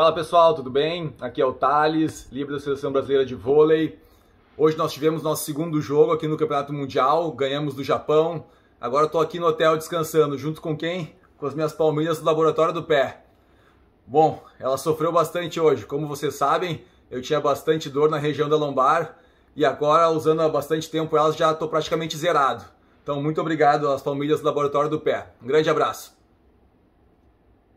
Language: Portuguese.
Fala pessoal, tudo bem? Aqui é o Thales, líder da Seleção Brasileira de Vôlei. Hoje nós tivemos nosso segundo jogo aqui no Campeonato Mundial, ganhamos do Japão. Agora estou aqui no hotel descansando, junto com quem? Com as minhas palmilhas do Laboratório do Pé. Bom, ela sofreu bastante hoje, como vocês sabem, eu tinha bastante dor na região da lombar e agora, usando há bastante tempo elas, já estou praticamente zerado. Então, muito obrigado às palmilhas do Laboratório do Pé. Um grande abraço.